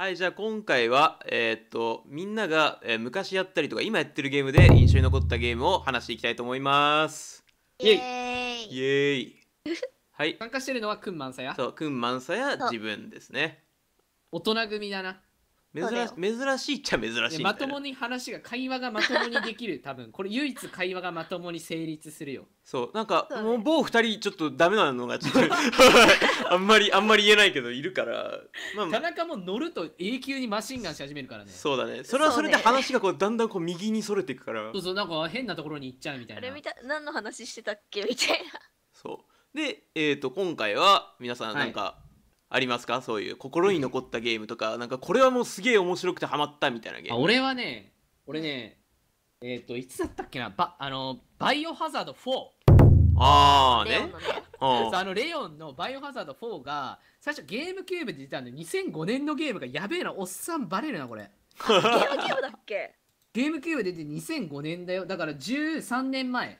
はい、じゃあ今回は、えー、っと、みんなが、えー、昔やったりとか今やってるゲームで印象に残ったゲームを話していきたいと思います。イエイイェエイはい。参加してるのはくんまんさや。そう、くんまんさや自分ですね。大人組だな。珍し珍しいっちゃ珍しいいまともに話が会話がまともにできる多分これ唯一会話がまともに成立するよそうなんかもう某二人ちょっとダメなのがちょっと あんまりあんまり言えないけどいるから、まあ、田中も乗ると永久にマシンガンし始めるからねそうだねそれはそれで話がこうだんだんこう右にそれていくからそうそうなんか変なところに行っちゃうみたいなあれみた何の話してたっけみたいなそうでえっ、ー、と今回は皆さんなんか、はいありますかそういう心に残ったゲームとか、なんかこれはもうすげえ面白くてハマったみたいなゲーあム俺はね俺ねえっ、といつだったっけなばあのバイオハザード4ああねあのレオンの「バイオハザード4」が最初ゲームキューブで出たんで2005年のゲームがやべえなおっさんバレるなこれゲームキューブだっけゲームキューブで出て2005年だよだから13年前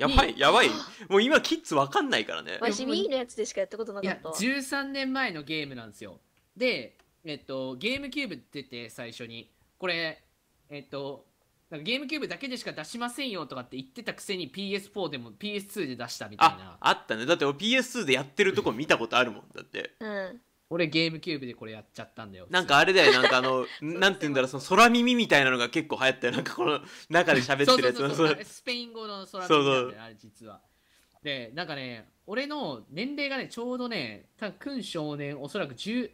やばい、やばい。もう今キッズわかんないからね。わし、Wii のやつでしかやったことなかった。13年前のゲームなんですよ。で、えっと、ゲームキューブ出て最初に、これ、えっと、なんかゲームキューブだけでしか出しませんよとかって言ってたくせに PS4 でも PS2 で出したみたいなああったねだって PS2 でやってるとこ見たことあるもんだってうん俺ゲームキューブでこれやっちゃったんだよなんかあれだよ なんかあのなんて言うんだろうその空耳みたいなのが結構流行ったよなんかこの中で喋ってるやつそうスペイン語の空耳なんだよあれ実はでなんかね俺の年齢がねちょうどね多分君少年おそらく10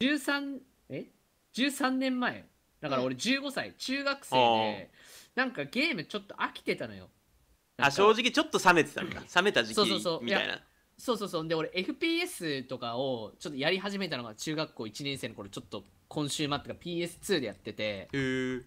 13え13年前だから俺15歳、中学生でなんかゲームちょっと飽きてたのよあ正直ちょっと冷めてたのか冷めた時期みたいなそうそうそうで俺 FPS とかをちょっとやり始めたのが中学校1年生の頃ちょっとコンシューマーってか PS2 でやってて、え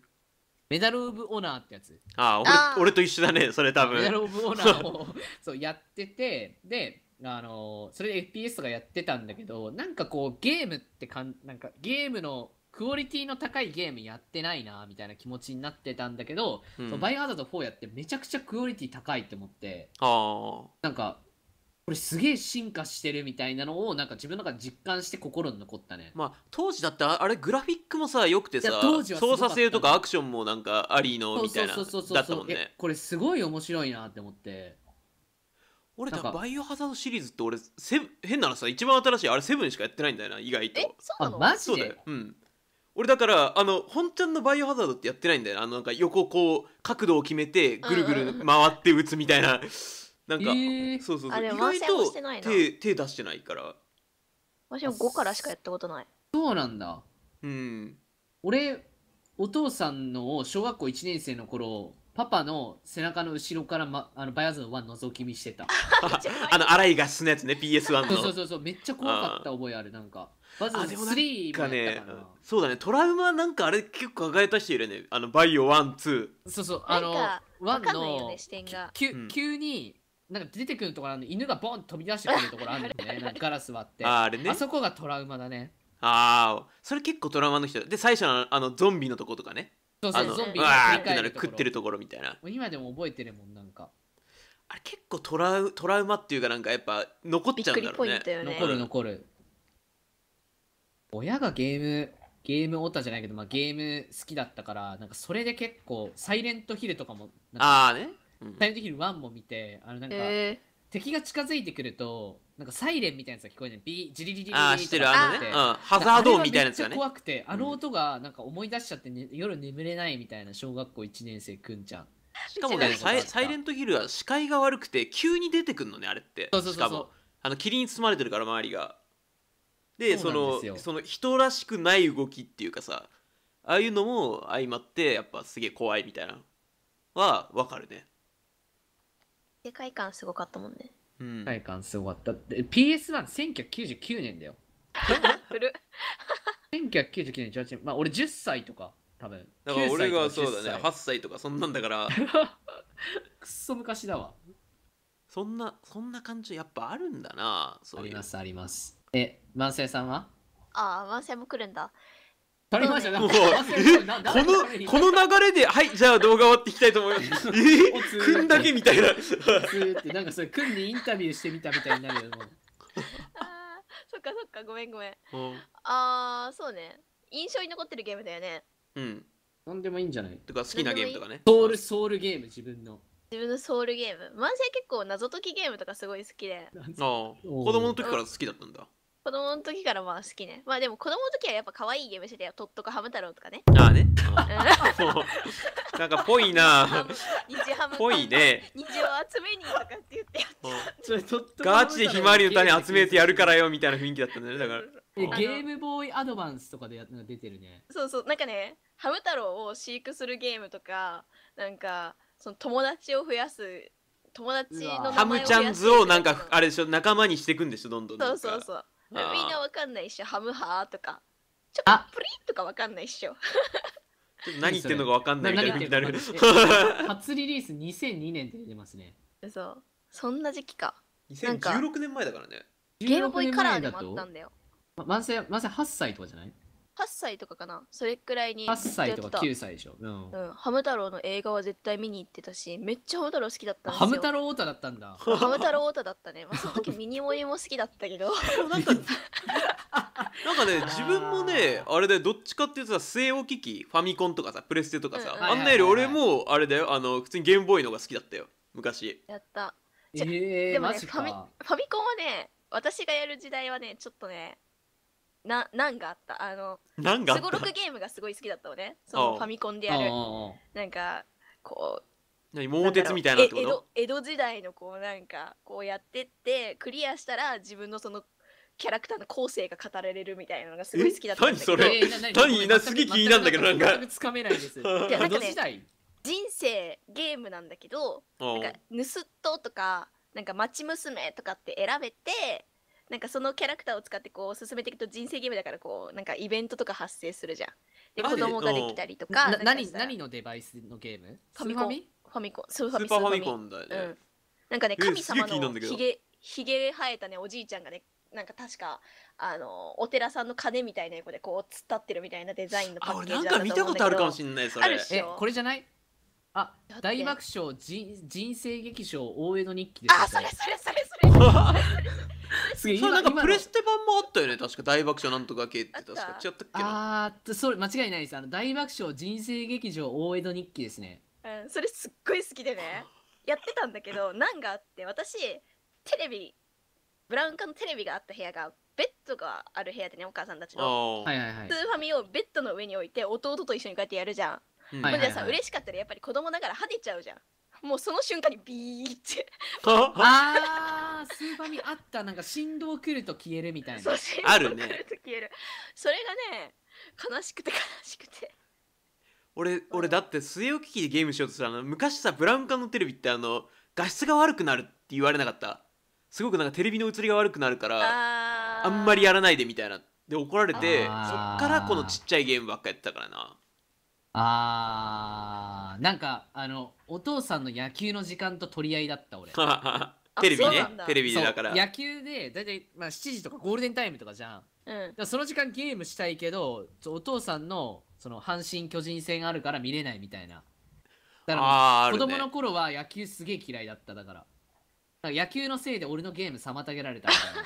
メダル・オブ・オナーってやつあ俺あ俺と一緒だねそれ多分メダル・オブ・オナーを そうやっててであのそれで FPS とかやってたんだけどなんかこうゲームってかんなんかゲームのクオリティの高いゲームやってないなみたいな気持ちになってたんだけど、うん、バイオハザード4やってめちゃくちゃクオリティ高いって思ってなんかこれすげえ進化してるみたいなのをなんか自分の中で実感して心に残ったねまあ当時だってあれグラフィックもさよくてさ当時は操作性とかアクションもなんかありのみたいなだったもんねこれすごい面白いなって思って俺だバイオハザードシリーズって俺セ変なのさ一番新しいあれセブンしかやってないんだよな意外とえそうなのマジでうん俺だからあの本ちゃんのバイオハザードってやってないんだよあのなんか横こう角度を決めてぐるぐる回って打つみたいななんか、えー、そうそうそう意外と手手出してないから私は5からしかやったことないそうなんだうん俺お父さんの小学校1年生の頃パパの背中の後ろから、ま、あのバイアズの1覗き見してた あの荒い画質のやつね PS1 のそうそうそうめっちゃ怖かった覚えあるなんかバズ3もやったかなね、そうだねトラウマなんかあれ結構抱えた人いるねあのバイオ12そうそうあの1の、ね、急になんか出てくるところあの犬がボン飛び出してくるところあるの かガラス割ってああれ、ね、あそこがトラウマだねああそれ結構トラウマの人で最初のあのゾンビのとことかねそうそうゾンビがわーってなる食ってるところみたいな今でも覚えてるもんなんかあれ結構トラウトラウマっていうかなんかやっぱ残っちゃうんだろうね、ね、残る残る親がゲームゲームオタじゃないけど、まあ、ゲーム好きだったからなんかそれで結構「サイレントヒル」とかもああね「タイムトヒル1」も見てあのなんか、えー、敵が近づいてくるとなんかサイレンみたいなやつが聞こえない。ビジリリリリああしてるあのね、うん、ハザードみたいなやつがね怖くてあの音がなんか思い出しちゃって、ね、夜眠れないみたいな小学校リ年生くんちゃんしかもねサイサイレントヒルは視界が悪くて急に出てくるのねあれってそうそうあの霧に包まれてるから周りがでそのその人らしくない動きっていうかさああいうのも相まってやっぱすげえ怖いみたいなはわかるね世界観すごかったもんね。うん、世界観すごかった。PS11999 年だよ。古 1999年18年。まあ俺10歳とか、多分。だから俺がそうだね、8歳とかそんなんだから。くっそ昔だわ。そんな、そんな感じやっぱあるんだな。そうありますあります。え、万世さんはああ、万世も来るんだ。撮りましたもうこの この流れではいじゃあ動画終わっていきたいと思います えー、くんだけみたいななんかそれくんにインタビューしてみたみたいになるよあそっかそっかごめんごめん、ああそうね印象に残ってるゲームだよねうんなんでもいいんじゃないとか好きなゲームとかねソウルソウルゲーム自分の自分のソウルゲームマン結構謎解きゲームとかすごい好きでああ子供の時から好きだったんだ子供の時からまあ好きねまあでも子供の時はやっぱ可愛いゲームしてたよ「とっとこハム太郎」とかねああねそ うなんかぽいな日ハムぽいね日を集めにとかって言ってやってガチでひまわりの種集めてやるからよみたいな雰囲気だったんだよねだからゲームボーイアドバンスとかでや出てるねそうそうなんかねハム太郎を飼育するゲームとかなんかその友達を増やす友達のハムちゃんズをなんかあれでしょ仲間にしていくんでしょどんどんそうそうそうみんなわかんないっしょハムハーとかちょっとプリンとかわかんないっしょょっ何言ってんのかわかんないみたいになる 初リリース2002年って出てますねそうそんな時期か2016年前だからねゲームボーイカラーでもあったんだよまさ、ま8歳とかじゃない8歳とかかなそれくらいに8歳とか9歳でしょ、うん、うん、ハム太郎の映画は絶対見に行ってたしめっちゃハム太郎好きだったハム太郎オータだったんだハム太郎オータだったね、まあ、その時 ミニモニも好きだったけどなんかなんかね自分もねあれでどっちかっていうとさ据え置き機ファミコンとかさプレステとかさ、うんうん、あんなより俺もあれだよあの普通にゲームボーイのが好きだったよ昔やったえー、でもねファミファミコンはね私がやる時代はねちょっとねな難があったあのあっすたごろくゲームがすごい好きだったのねそのファミコンでやるなんかこう何う桃鉄みたいなってことう江戸江戸時代のこうなんかこうやってってクリアしたら自分のそのキャラクターの構成が語られるみたいなのがすごい好きだったんにけどえ何それ単位なすげえ気になるんだけどなんか掴めないです。い やなかね人生ゲームなんだけどなんか盗っ人とかなんか町娘とかって選べてなんかそのキャラクターを使ってこう進めていくと人生ゲームだからこうなんかイベントとか発生するじゃん。で子供ができたりとか。な何何のデバイスのゲームファミコンファミコン。スーパーファミコンだよね。うん、なんかね神様のひげひげ生えたねおじいちゃんがねなんか確かあのお寺さんの鐘みたいな横でこう突っ立ってるみたいなデザインのパッケージだと思うんだけど。なんか見たことあるかもしれないそれ。あるしこれじゃない？あ、大爆笑人人生劇場大江の日記です、あ、それそれそれ。それそれ すげえそれなんかプレステ版もあったよね確か大爆笑なんとか系って確か違ったっけなあーそれ間違いないですあの大爆笑人生劇場大江戸日記ですねうんそれすっごい好きでね やってたんだけど何があって私テレビブラウン管のテレビがあった部屋がベッドがある部屋でねお母さんたちのスーファミをベッドの上に置いて弟と一緒にこうやってやるじゃん、うんはいはいはいほんでさ嬉しかったらやっぱり子供ながらはでちゃうじゃんもうその瞬間にビーってああスーパーにあったなんか振動来ると消えるみたいなあるねそれがね悲しくて悲しくて俺俺だって据え置き機でゲームしようとしたら昔さブラウン管のテレビってあの画質が悪くなるって言われなかったすごくなんかテレビの映りが悪くなるからあんまりやらないでみたいなで怒られてそっからこのちっちゃいゲームばっかやってたからなあーなんかあのお父さんの野球の時間と取り合いだった俺 テレビねテレビでだから野球で大体、まあ、7時とかゴールデンタイムとかじゃんだかうん。らその時間ゲームしたいけどお父さんのその阪神・巨人戦あるから見れないみたいなだから子供の頃は野球すげえ嫌いだっただかだから野球のせいで俺のゲーム妨げられたみたいな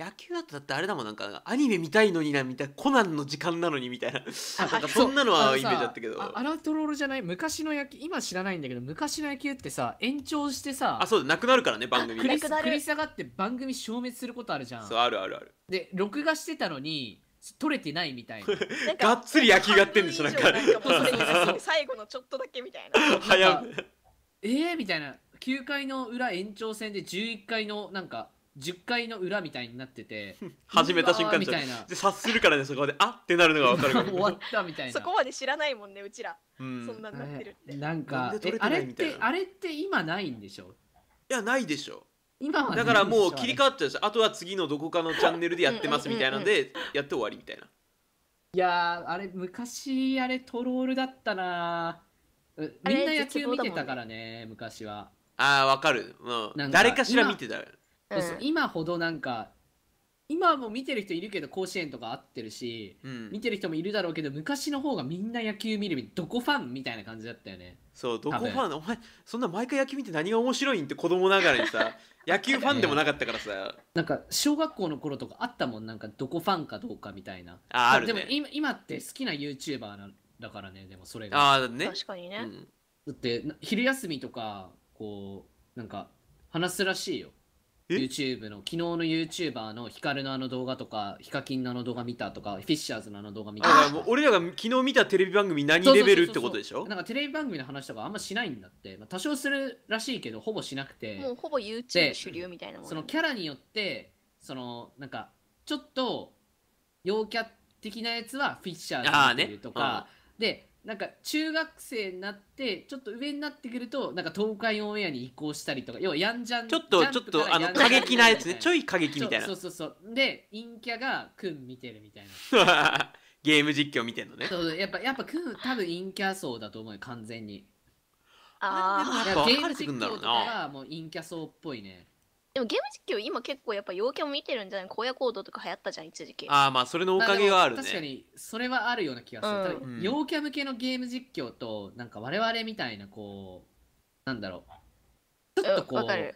野球だとだってあれだもんなんかアニメ見たいのになみたいなコナンの時間なのにみたいななんかそんなのはイメージだったけどアラトロールじゃない昔の野球今知らないんだけど昔の野球ってさ延長してさあそうだなくなるからね番組繰り繰り下がって番組消滅することあるじゃんそうあるあるあるで録画してたのに取れてないみたいな がっつり野球やってんでしょなんか最後のちょっとだけみたいな早えー、みたいな9回の裏延長戦で11回のなんか10階の裏みたいになってて 始めた瞬間みたいな察するからねそこであってなるのが分かる 終わったみたいなそこまで知らないもんねうちら、うん、そんなになってるってなんかあれってあれって今ないんでしょいやないでしょ今はだからもう切り替わっちゃうしあとは次のどこかのチャンネルでやってますみたいなのでやって終わりみたいないやあれ昔あれトロールだったなみんな野球見てたからね、昔はああわかるうん、誰かしら見てたよそう今ほどなんか今も見てる人いるけど甲子園とか合ってるし、うん、見てる人もいるだろうけど昔の方がみんな野球見るどこファンみたいな感じだったよねそうどこファンお前そんな毎回野球見て何が面白いんって子供ながらにさ 野球ファンでもなかったからさ、なんか小学校の頃とかあったもんなんかどこファンかどうかみたいなあある、ね、でも今今って好きな YouTuber だからねでもそれがああね確かにね、だって昼休みとかこうなんか話すらしいよ YouTube の昨日の YouTuber のヒカルのあの動画とかヒカキンのあの動画見たとかフィッシャーズのあの動画見たとか俺らが昨日見たテレビ番組何レベルってことでしょなんかテレビ番組の話とかあんましないんだって、まあ、多少するらしいけどほぼしなくてもうほぼ YouTube 主流みたいなもん、ね、そのキャラによってそのなんかちょっと陽キャ的なやつはフィッシャーズとか、ね、でなんか中学生になってちょっと上になってくるとなんか東海オンエアに移行したりとか要はやんじゃちょっとちょっとあの過激なやつねちょい過激みたいなそうそうそうで陰キャがクン見てるみたいな ゲーム実況見てんのねそうやっぱやっぱく多分陰キャ層だと思う完全にああゲーム実況とかはもう陰キャ層っぽいねでもゲーム実況今結構やっぱ陽キャも見てるんじゃない荒野行動とか流行ったじゃん一時期ああまあそれのおかげはあるね、確かにそれはあるような気がする、うん、陽キャ向けのゲーム実況となんか我々みたいなこうなんだろうちょっとこう、うん、かる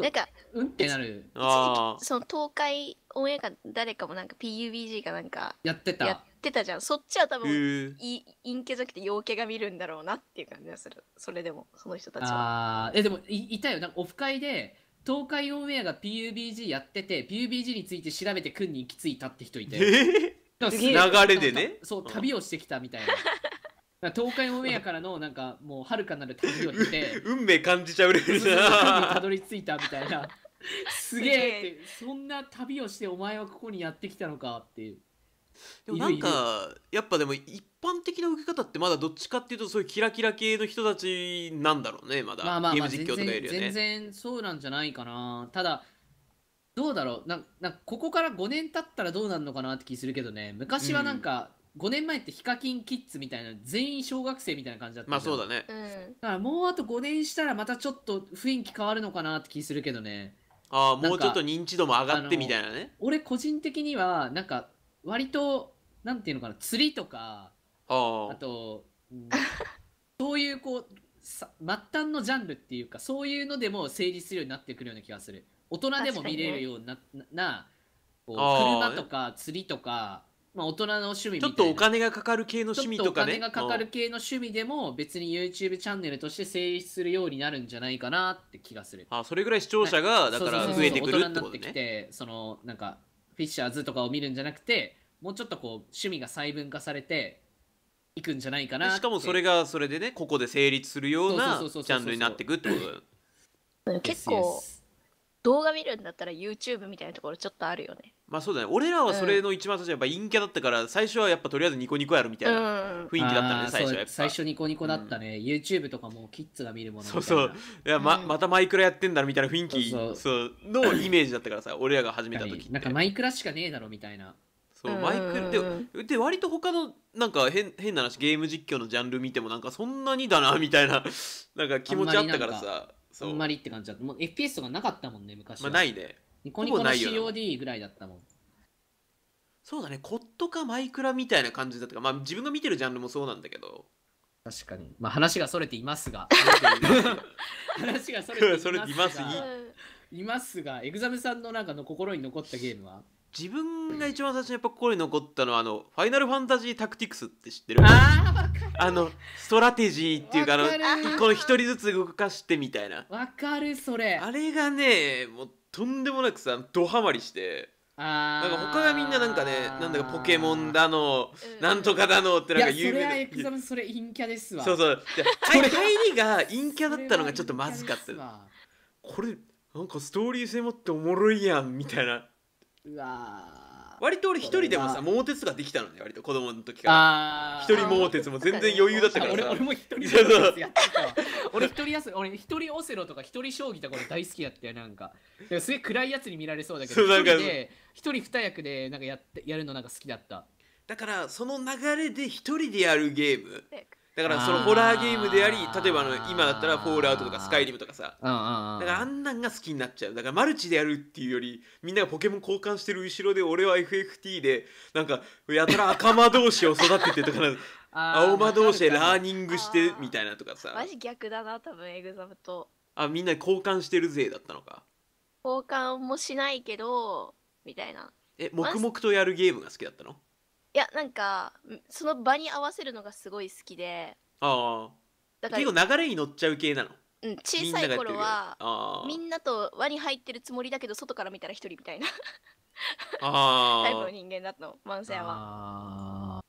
なんかうんってなるあその東海オンエアか誰かもなんか PUBG かなんかやってたやってたじゃんそっちは多分陰気じゃなくて陽気が見るんだろうなっていう感じがするそれでもその人たちはあえでもいいたよなんかオフ会で東海オンエアが PUBG やってて PUBG について調べてくんに行き着いたって人いて、えー、流れでねそう旅をしてきたみたいな東海オンエアからのなんかもうはるかなる旅をして 運命感じちゃうレベルなたどり着いたみたいなすげえって そんな旅をしてお前はここにやってきたのかっていうでもなんかやっぱでも一般的な受け方ってまだどっちかっていうとそういうキラキラ系の人たちなんだろうねまだ、まあまあ、ゲーム実況とかいるよね全然そうなんじゃないかなただどうだろうななここから5年経ったらどうなるのかなって気するけどね昔はなんか、5年前ってヒカキンキッズみたいな全員小学生みたいな感じだったまあそうだね、だからもうあと5年したらまたちょっと雰囲気変わるのかなって気するけどねああもうちょっと認知度も上がってみたいなね俺個人的にはなんか割となんていうのかな釣りとかあと、うん、そういうこうさ末端のジャンルっていうかそういうのでも成立するようになってくるような気がする大人でも見れるようなね、なこう車とか釣りとか、まあ、大人の趣味ちょっとお金がかかる系の趣味とかねお金がかかる系の趣味でも別に YouTube チャンネルとして成立するようになるんじゃないかなって気がするあそれぐらい視聴者がだから増えてくるってことねになってきてそのなんかフィッシャーズとかを見るんじゃなくてもうちょっとこう趣味が細分化されていくんじゃないかなしかもそれがそれでねここで成立するようなジャンルになっていくってことだ結構動画見るんだったら YouTube みたいなところちょっとあるよねまあそうだね俺らはそれの一番最初やっぱ陰キャだったから最初はやっぱとりあえずニコニコやるみたいな雰囲気だったね、最初は最初ニコニコだったね、YouTube とかもキッズが見るものそうそういやま,、たマイクラやってんだろみたいな雰囲気そうのイメージだったからさ俺らが始めた時なんかマイクラしかねえだろみたいなそうマイクでで割と他のなんか変変な話ゲーム実況のジャンル見てもなんかそんなにだなみたいな なんか気持ちあったからさあんまりって感じだったもう FPS とかなかったもんね昔は、まあ、ないねニコニコの COD ぐらいだったもんそうだねコットかマイクラみたいな感じだったかまあ自分が見てるジャンルもそうなんだけど確かにまあ話がそれていますが 話がそれていますが いますがエグザムさんのなんかの心に残ったゲームは自分が一番最初にやっぱ心に残ったのはあの「ファイナルファンタジータクティクス」って知ってるあかるあのストラテジーっていうかあのこの一人ずつ動かしてみたいなわかるそれあれがねもうとんでもなくさドハマりしてあなんか他がみんななんかねなんだかポケモンだのうんなんとかだのってなんかやそ有れ名はなエクザムそれ陰キャですわそうそう入りが陰キャだったのがちょっとまずかったこれなんかストーリー性もっておもろいやんみたいなうわ割と俺一人でもさ桃鉄とかできたのね割と子供の時から一人桃鉄も全然余裕だったから俺俺も一人やってた俺一人俺一人オセロとか一人将棋とか大好きやったよなんかすげえ暗いやつに見られそうだけど一人人二役でなんかやってやるのなんか好きだっただからその流れで一人でやるゲームだからそのホラーゲームであり例えばあの今だったら「フォールアウト」とか「スカイリム」とかさだからあんなんが好きになっちゃうだからマルチでやるっていうよりみんながポケモン交換してる後ろで俺は FFT でなんかやたら赤間同士を育ててとか 青間同士でラーニングしてみたいなとかさマジ逆だな多分エグザムとあみんな交換してるぜだったのか交換もしないけどみたいなえ黙々とやるゲームが好きだったのいやなんかその場に合わせるのがすごい好きでああだから結構流れに乗っちゃう系なのうん、小さい頃はみんなと輪に入ってるつもりだけど外から見たら一人みたいな タイプの人間だったの万世は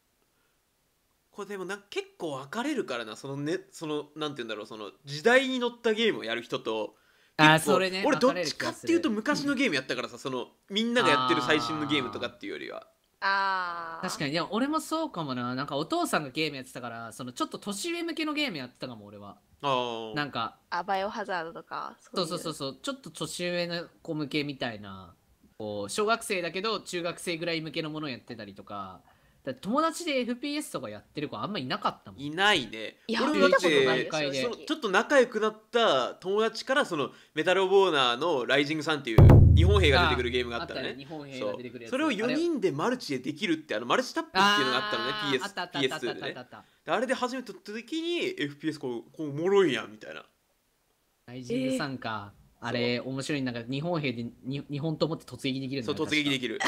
これでもな結構分かれるからなそのねそのなんて言うんだろうその時代に乗ったゲームをやる人とあそれね俺どっちかっていうと昔のゲームやったからさ、うん、そのみんながやってる最新のゲームとかっていうよりはあ確かにでも俺もそうかもななんかお父さんがゲームやってたからそのちょっと年上向けのゲームやってたかも俺はあなんかあバイオハザードとかそうそうそうそうちょっと年上の子向けみたいなこう小学生だけど中学生ぐらい向けのものやってたりとかだ友達で FPS とかやってる子あんまいなかったもんいないねいや俺見たことない回でちょっと仲良くなった友達からそのメタルオーナーの「ライジングさんっていう日本兵が出てくるゲームがあったね、日本兵が出てくるそれを4人でマルチでできるってあのマルチタップっていうのがあったのね PS2 でねあれで初めて撮った時に FPS こうこうおもろいやんみたいなライジングさんか、えー、あれ面白いなんか日本兵でに日本と思って突撃できるそう突撃できる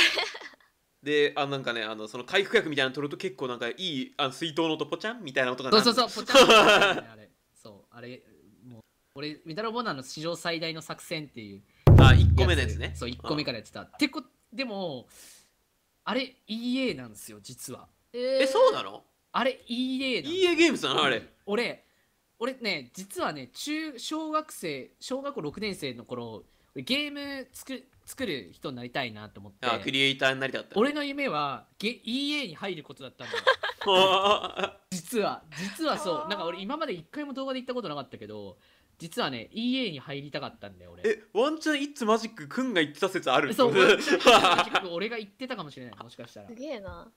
であなんかねあのその回復薬みたいなの取ると結構なんかいいあの水筒の音ポチャンみたいな音がそうそうそうポチャンあれそうあれもう俺メタルボーナーの史上最大の作戦っていうあ1個目のやつねそう1個目からやってたてこでもあれ EA なんですよ実はえー、えそうなのあれ EA な EA ゲームズなあれ俺俺ね実はね中小学生小学校6年生の頃ゲーム作作る人になりたいなと思ってあクリエイターになりたかった俺の夢はゲ EA に入ることだったんだ実は実はそうなんか俺今まで一回も動画で行ったことなかったけど実はね EA に入りたかったんだよ俺えワンチャンイッツマジックくんが言ってた説あるそう俺が言ってたかもしれないもしかしたらすげえな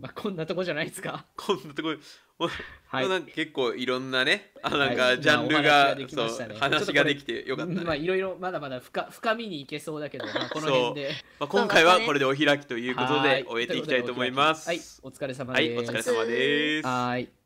まあ、こんなとこじゃないですか。こんなところ、はい、なんか結構いろんなね、あなんかジャンルが、まあ、話が、ね、話ができてよかった、ね、まあいろいろまだまだ深深みにいけそうだけど、まあ、この辺で、まあ、今回はこれでお開きということで終えていきたいと思います。はい、お疲れ様です。はい、お疲れ様です。はい。